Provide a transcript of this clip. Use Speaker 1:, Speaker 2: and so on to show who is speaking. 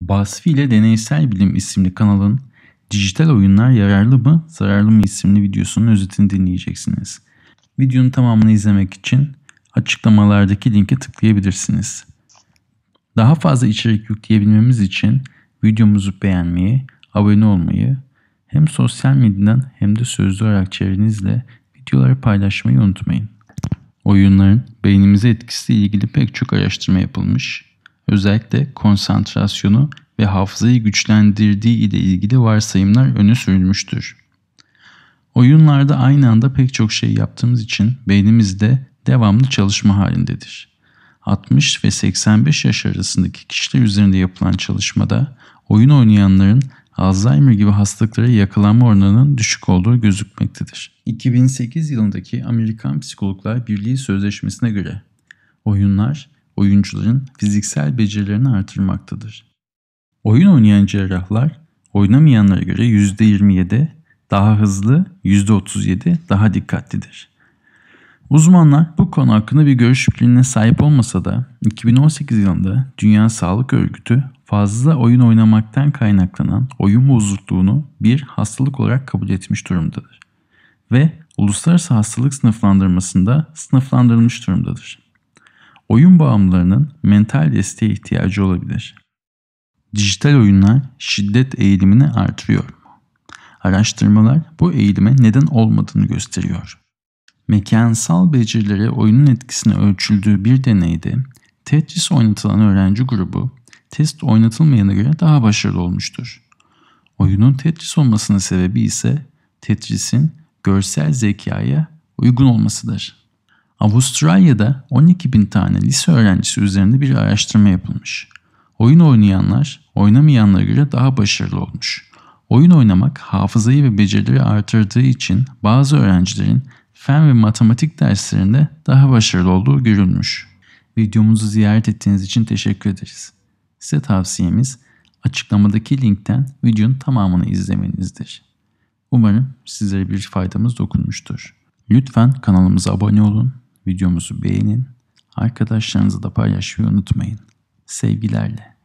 Speaker 1: Basfi ile Deneysel Bilim isimli kanalın Dijital Oyunlar Yararlı mı Zararlı mı isimli videosunun özetini dinleyeceksiniz. Videonun tamamını izlemek için açıklamalardaki linke tıklayabilirsiniz. Daha fazla içerik yükleyebilmemiz için videomuzu beğenmeyi, abone olmayı, hem sosyal medyadan hem de sözlü olarak çevrenizle videoları paylaşmayı unutmayın. Oyunların beynimize etkisiyle ilgili pek çok araştırma yapılmış özellikle konsantrasyonu ve hafızayı güçlendirdiği ile ilgili varsayımlar öne sürülmüştür. Oyunlarda aynı anda pek çok şey yaptığımız için beynimizde devamlı çalışma halindedir. 60 ve 85 yaş arasındaki kişiler üzerinde yapılan çalışmada oyun oynayanların Alzheimer gibi hastalıklara yakalanma oranının düşük olduğu gözükmektedir. 2008 yılındaki Amerikan Psikologlar Birliği Sözleşmesi'ne göre oyunlar oyuncuların fiziksel becerilerini artırmaktadır. Oyun oynayan cerrahlar oynamayanlara göre %27 daha hızlı, %37 daha dikkatlidir. Uzmanlar bu konu hakkında bir görüş birliğine sahip olmasa da 2018 yılında Dünya Sağlık Örgütü fazla oyun oynamaktan kaynaklanan oyun bozukluğunu bir hastalık olarak kabul etmiş durumdadır ve uluslararası hastalık sınıflandırmasında sınıflandırılmış durumdadır oyun bağımlılarının mental desteğe ihtiyacı olabilir. Dijital oyunlar şiddet eğilimini artırıyor mu? Araştırmalar bu eğilime neden olmadığını gösteriyor. Mekansal becerilere oyunun etkisini ölçüldüğü bir deneyde Tetris oynatılan öğrenci grubu test oynatılmayana göre daha başarılı olmuştur. Oyunun Tetris olmasının sebebi ise Tetris'in görsel zekaya uygun olmasıdır. Avustralya'da 12 bin tane lise öğrencisi üzerinde bir araştırma yapılmış. Oyun oynayanlar oynamayanlara göre daha başarılı olmuş. Oyun oynamak hafızayı ve becerileri artırdığı için bazı öğrencilerin fen ve matematik derslerinde daha başarılı olduğu görülmüş. Videomuzu ziyaret ettiğiniz için teşekkür ederiz. Size tavsiyemiz açıklamadaki linkten videonun tamamını izlemenizdir. Umarım sizlere bir faydamız dokunmuştur. Lütfen kanalımıza abone olun videomuzu beğenin, arkadaşlarınızı da paylaşmayı unutmayın. Sevgilerle.